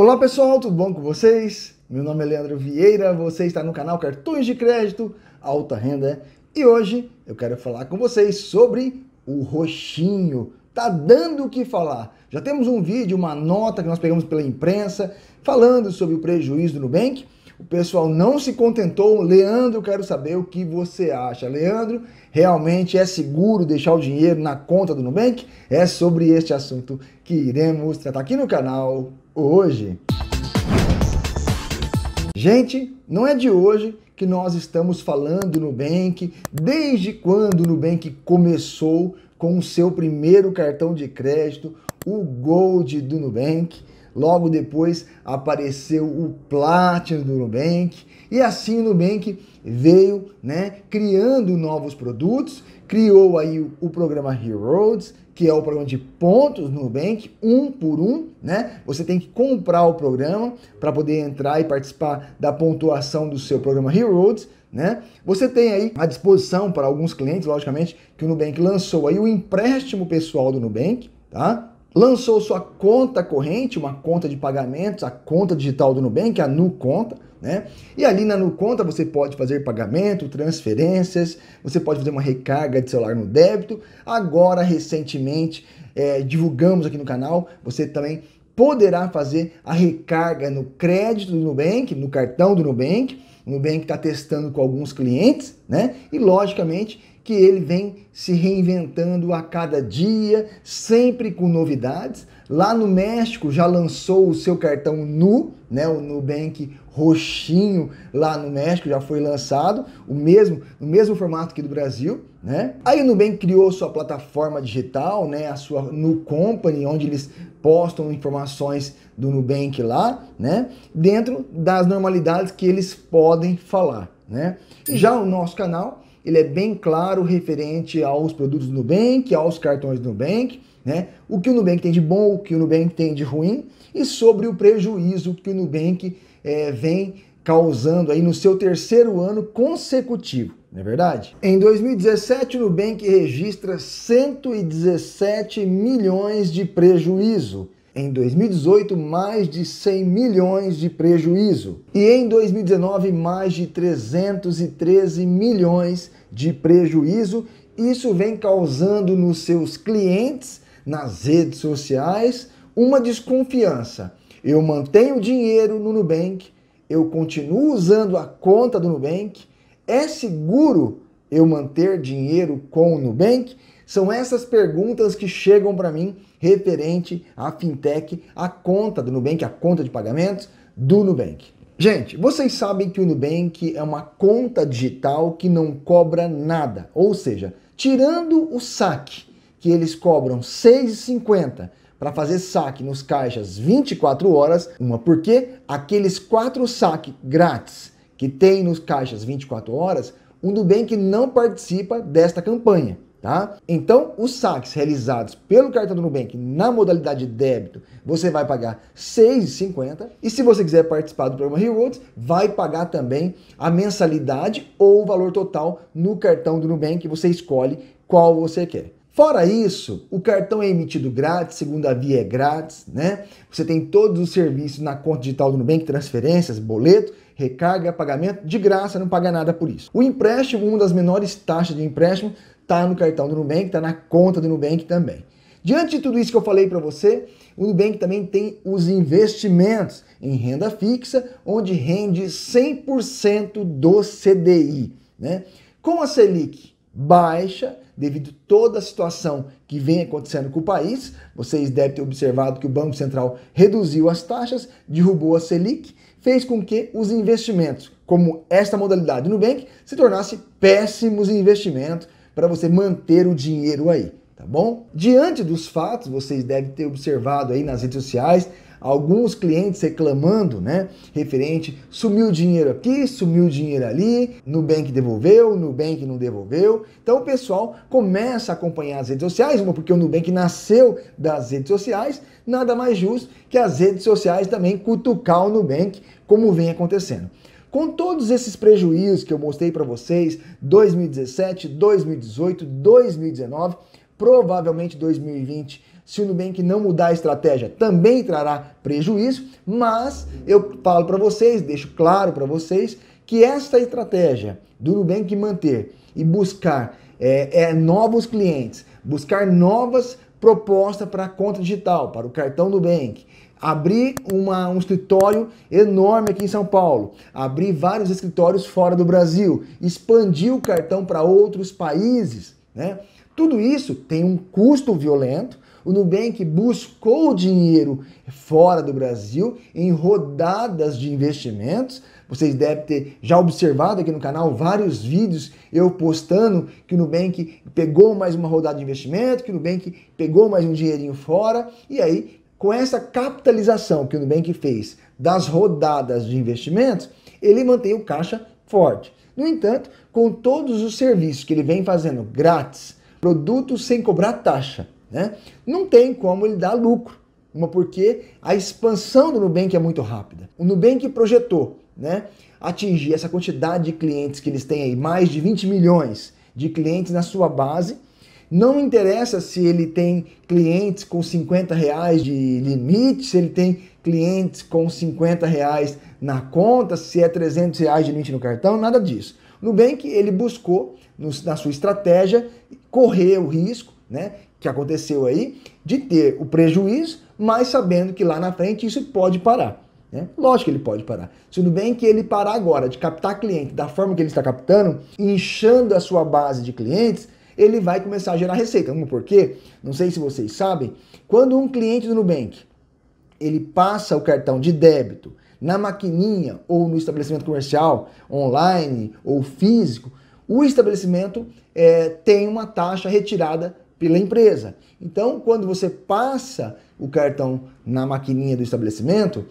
Olá pessoal, tudo bom com vocês? Meu nome é Leandro Vieira, você está no canal Cartões de Crédito Alta Renda e hoje eu quero falar com vocês sobre o roxinho. Tá dando o que falar. Já temos um vídeo, uma nota que nós pegamos pela imprensa falando sobre o prejuízo do Nubank o pessoal não se contentou. Leandro, quero saber o que você acha. Leandro, realmente é seguro deixar o dinheiro na conta do Nubank? É sobre este assunto que iremos tratar aqui no canal hoje. Gente, não é de hoje que nós estamos falando Nubank, desde quando o Nubank começou com o seu primeiro cartão de crédito, o Gold do Nubank. Logo depois apareceu o Platinum do Nubank e assim o Nubank veio, né, criando novos produtos, criou aí o, o programa Heroes, que é o programa de pontos no Nubank, um por um, né? Você tem que comprar o programa para poder entrar e participar da pontuação do seu programa Heroes. Né? Você tem aí à disposição para alguns clientes, logicamente, que o Nubank lançou aí o empréstimo pessoal do Nubank, tá? lançou sua conta corrente, uma conta de pagamentos, a conta digital do Nubank, a NuConta, né? E ali na NuConta você pode fazer pagamento, transferências, você pode fazer uma recarga de celular no débito. Agora, recentemente, é, divulgamos aqui no canal, você também poderá fazer a recarga no crédito do Nubank, no cartão do Nubank o Nubank está testando com alguns clientes, né? E logicamente que ele vem se reinventando a cada dia, sempre com novidades Lá no México já lançou o seu cartão Nu, né, o Nubank roxinho lá no México já foi lançado, o mesmo, no mesmo formato que do Brasil, né? Aí o Nubank criou sua plataforma digital, né, a sua Nu Company, onde eles postam informações do Nubank lá, né, dentro das normalidades que eles podem falar, né? E já o nosso canal, ele é bem claro referente aos produtos do Nubank, aos cartões do Nubank, né? O que o Nubank tem de bom, o que o Nubank tem de ruim e sobre o prejuízo que o Nubank é, vem causando aí no seu terceiro ano consecutivo, não é verdade? Em 2017, o Nubank registra 117 milhões de prejuízo. Em 2018, mais de 100 milhões de prejuízo. E em 2019, mais de 313 milhões de prejuízo. Isso vem causando nos seus clientes nas redes sociais uma desconfiança. Eu mantenho dinheiro no Nubank, eu continuo usando a conta do Nubank, é seguro eu manter dinheiro com o Nubank? São essas perguntas que chegam para mim referente à fintech, à conta do Nubank, à conta de pagamentos do Nubank. Gente, vocês sabem que o Nubank é uma conta digital que não cobra nada, ou seja, tirando o saque que eles cobram R$ 6,50 para fazer saque nos caixas 24 horas, uma porque aqueles quatro saques grátis que tem nos caixas 24 horas, o Nubank não participa desta campanha. Tá? Então, os saques realizados pelo cartão do Nubank na modalidade débito, você vai pagar R$ 6,50. E se você quiser participar do programa Rewards, vai pagar também a mensalidade ou o valor total no cartão do Nubank. Você escolhe qual você quer. Fora isso, o cartão é emitido grátis, segunda via é grátis, né? Você tem todos os serviços na conta digital do Nubank, transferências, boleto, recarga, pagamento, de graça, não paga nada por isso. O empréstimo, uma das menores taxas de empréstimo, está no cartão do Nubank, está na conta do Nubank também. Diante de tudo isso que eu falei para você, o Nubank também tem os investimentos em renda fixa, onde rende 100% do CDI, né? Com a Selic baixa devido a toda a situação que vem acontecendo com o país. Vocês devem ter observado que o Banco Central reduziu as taxas, derrubou a Selic, fez com que os investimentos, como esta modalidade no Nubank, se tornasse péssimos investimentos para você manter o dinheiro aí, tá bom? Diante dos fatos, vocês devem ter observado aí nas redes sociais alguns clientes reclamando, né? Referente, sumiu dinheiro aqui, sumiu dinheiro ali, Nubank devolveu, Nubank não devolveu. Então o pessoal começa a acompanhar as redes sociais, porque o Nubank nasceu das redes sociais, nada mais justo que as redes sociais também cutucar o Nubank, como vem acontecendo. Com todos esses prejuízos que eu mostrei para vocês, 2017, 2018, 2019, provavelmente 2020 se o Nubank não mudar a estratégia, também trará prejuízo, mas eu falo para vocês, deixo claro para vocês, que essa estratégia do Nubank manter e buscar é, é, novos clientes, buscar novas propostas para a conta digital, para o cartão Nubank, abrir uma, um escritório enorme aqui em São Paulo, abrir vários escritórios fora do Brasil, expandir o cartão para outros países, né? Tudo isso tem um custo violento, o Nubank buscou dinheiro fora do Brasil em rodadas de investimentos. Vocês devem ter já observado aqui no canal vários vídeos eu postando que o Nubank pegou mais uma rodada de investimento, que o Nubank pegou mais um dinheirinho fora, e aí com essa capitalização que o Nubank fez das rodadas de investimentos, ele mantém o caixa forte. No entanto, com todos os serviços que ele vem fazendo grátis, produtos sem cobrar taxa, né? Não tem como ele dar lucro, uma porque a expansão do Nubank é muito rápida. O Nubank projetou né, atingir essa quantidade de clientes que eles têm aí, mais de 20 milhões de clientes na sua base. Não interessa se ele tem clientes com 50 reais de limite, se ele tem clientes com 50 reais na conta, se é 300 reais de limite no cartão, nada disso. Nubank, ele buscou, na sua estratégia, correr o risco, né? que aconteceu aí, de ter o prejuízo, mas sabendo que lá na frente isso pode parar. Né? Lógico que ele pode parar. Tudo bem que ele parar agora de captar cliente da forma que ele está captando, inchando a sua base de clientes, ele vai começar a gerar receita. Vamos por quê? Não sei se vocês sabem, quando um cliente do Nubank ele passa o cartão de débito na maquininha ou no estabelecimento comercial, online ou físico, o estabelecimento é, tem uma taxa retirada pela empresa. Então, quando você passa o cartão na maquininha do estabelecimento,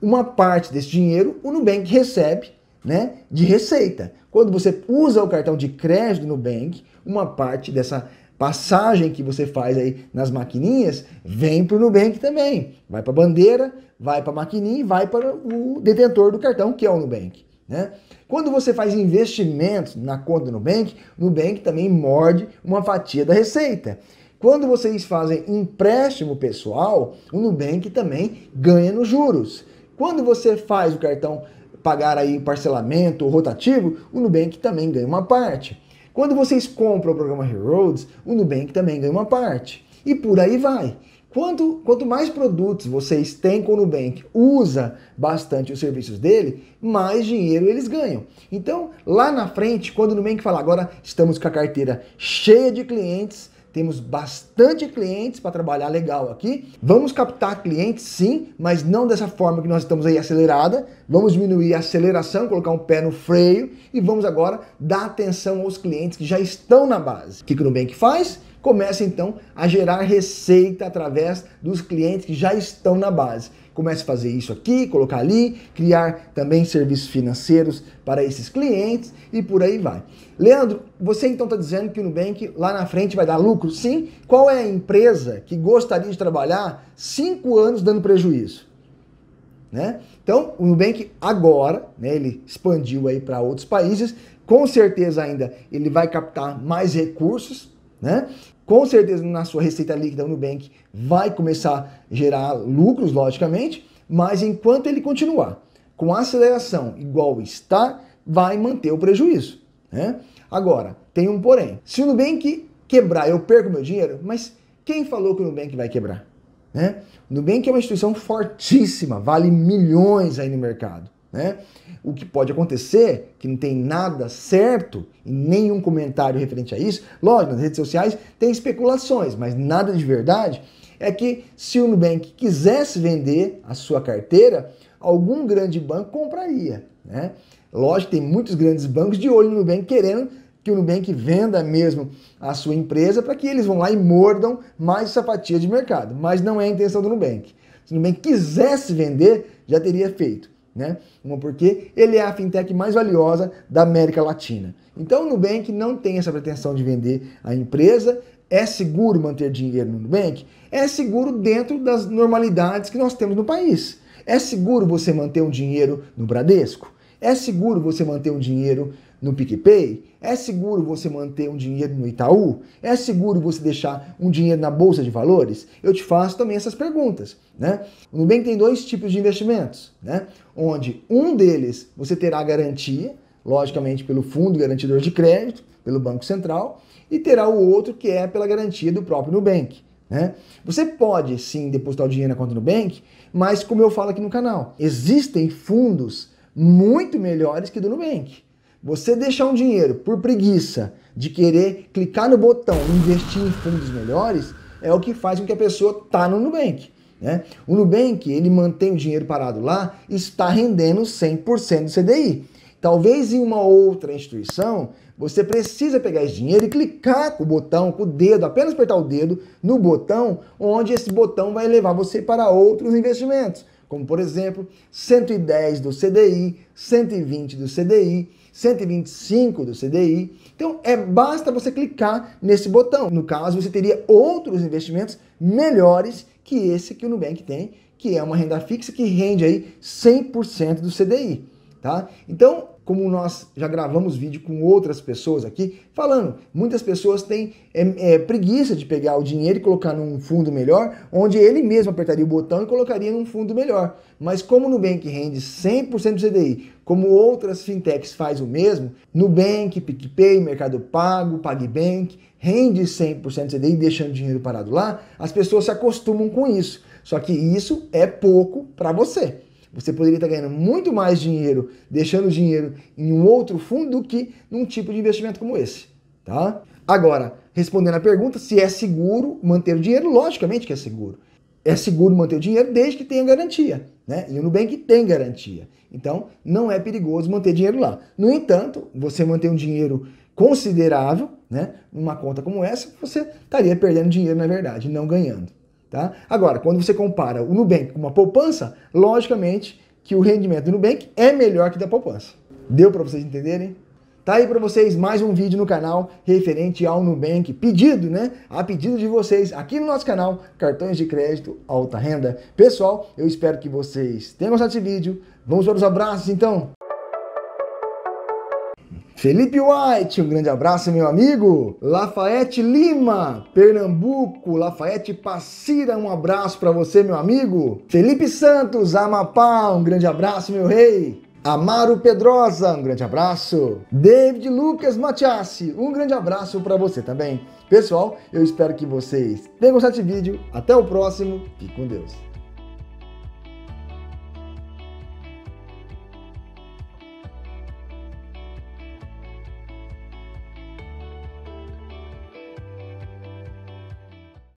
uma parte desse dinheiro o Nubank recebe né, de receita. Quando você usa o cartão de crédito do Nubank, uma parte dessa passagem que você faz aí nas maquininhas vem para o Nubank também. Vai para a bandeira, vai para a maquininha e vai para o detentor do cartão, que é o Nubank. Né? Quando você faz investimentos na conta do Nubank, o Nubank também morde uma fatia da receita. Quando vocês fazem empréstimo pessoal, o Nubank também ganha nos juros. Quando você faz o cartão pagar aí parcelamento rotativo, o Nubank também ganha uma parte. Quando vocês compram o programa Heroes, o Nubank também ganha uma parte. E por aí vai. Quanto, quanto mais produtos vocês têm com o Nubank, usa bastante os serviços dele, mais dinheiro eles ganham. Então, lá na frente, quando o Nubank falar, agora estamos com a carteira cheia de clientes, temos bastante clientes para trabalhar legal aqui. Vamos captar clientes, sim, mas não dessa forma que nós estamos aí acelerada. Vamos diminuir a aceleração, colocar um pé no freio e vamos agora dar atenção aos clientes que já estão na base. O que o Nubank faz? Começa então a gerar receita através dos clientes que já estão na base. Comece a fazer isso aqui, colocar ali, criar também serviços financeiros para esses clientes e por aí vai. Leandro, você então está dizendo que o Nubank lá na frente vai dar lucro? Sim. Qual é a empresa que gostaria de trabalhar cinco anos dando prejuízo? Né? Então, o Nubank agora, né, ele expandiu aí para outros países, com certeza ainda ele vai captar mais recursos, né? com certeza na sua receita líquida o Nubank vai começar a gerar lucros, logicamente, mas enquanto ele continuar com a aceleração igual está, vai manter o prejuízo. Né? Agora, tem um porém. Se o Nubank quebrar, eu perco meu dinheiro, mas quem falou que o Nubank vai quebrar? Né? O Nubank é uma instituição fortíssima, vale milhões aí no mercado. Né? O que pode acontecer, que não tem nada certo, e nenhum comentário referente a isso, lógico, nas redes sociais tem especulações, mas nada de verdade, é que se o Nubank quisesse vender a sua carteira, algum grande banco compraria. Né? Lógico, tem muitos grandes bancos de olho no Nubank querendo que o Nubank venda mesmo a sua empresa para que eles vão lá e mordam mais sapatia de mercado. Mas não é a intenção do Nubank. Se o Nubank quisesse vender, já teria feito né? Uma porque ele é a fintech mais valiosa da América Latina. Então o Nubank não tem essa pretensão de vender a empresa. É seguro manter dinheiro no Nubank? É seguro dentro das normalidades que nós temos no país. É seguro você manter um dinheiro no Bradesco? É seguro você manter um dinheiro no PicPay? É seguro você manter um dinheiro no Itaú? É seguro você deixar um dinheiro na Bolsa de Valores? Eu te faço também essas perguntas, né? O Nubank tem dois tipos de investimentos, né? Onde um deles você terá garantia, logicamente pelo Fundo Garantidor de Crédito, pelo Banco Central, e terá o outro que é pela garantia do próprio Nubank. Né? Você pode sim depositar o dinheiro na conta do Nubank, mas como eu falo aqui no canal, existem fundos muito melhores que do Nubank. Você deixar um dinheiro por preguiça de querer clicar no botão investir em fundos melhores é o que faz com que a pessoa tá no Nubank. Né? O Nubank, ele mantém o dinheiro parado lá está rendendo 100% do CDI. Talvez em uma outra instituição, você precisa pegar esse dinheiro e clicar com o botão, com o dedo, apenas apertar o dedo no botão, onde esse botão vai levar você para outros investimentos como por exemplo 110 do CDI, 120 do CDI, 125 do CDI. Então é basta você clicar nesse botão. No caso, você teria outros investimentos melhores que esse que o Nubank tem, que é uma renda fixa que rende aí 100% do CDI, tá? Então, como nós já gravamos vídeo com outras pessoas aqui, falando, muitas pessoas têm é, é, preguiça de pegar o dinheiro e colocar num fundo melhor, onde ele mesmo apertaria o botão e colocaria num fundo melhor. Mas como o Nubank rende 100% do CDI, como outras fintechs faz o mesmo, Nubank, PicPay, Mercado Pago, PagBank, rende 100% do CDI deixando dinheiro parado lá, as pessoas se acostumam com isso. Só que isso é pouco para você. Você poderia estar ganhando muito mais dinheiro deixando o dinheiro em um outro fundo do que num tipo de investimento como esse, tá? Agora, respondendo à pergunta se é seguro manter o dinheiro, logicamente que é seguro. É seguro manter o dinheiro desde que tenha garantia, né? E o Nubank tem garantia. Então, não é perigoso manter dinheiro lá. No entanto, você manter um dinheiro considerável, né, numa conta como essa, você estaria perdendo dinheiro na verdade, não ganhando. Tá? Agora, quando você compara o Nubank com uma poupança, logicamente que o rendimento do Nubank é melhor que da poupança. Deu para vocês entenderem? Tá aí para vocês mais um vídeo no canal referente ao Nubank, pedido, né? A pedido de vocês aqui no nosso canal Cartões de Crédito Alta Renda. Pessoal, eu espero que vocês tenham gostado desse vídeo. Vamos para os abraços então? Felipe White, um grande abraço, meu amigo. Lafayette Lima, Pernambuco. Lafayette Passira, um abraço para você, meu amigo. Felipe Santos, Amapá, um grande abraço, meu rei. Amaro Pedrosa, um grande abraço. David Lucas Matiassi, um grande abraço para você também. Pessoal, eu espero que vocês tenham gostado desse vídeo. Até o próximo. Fique com Deus.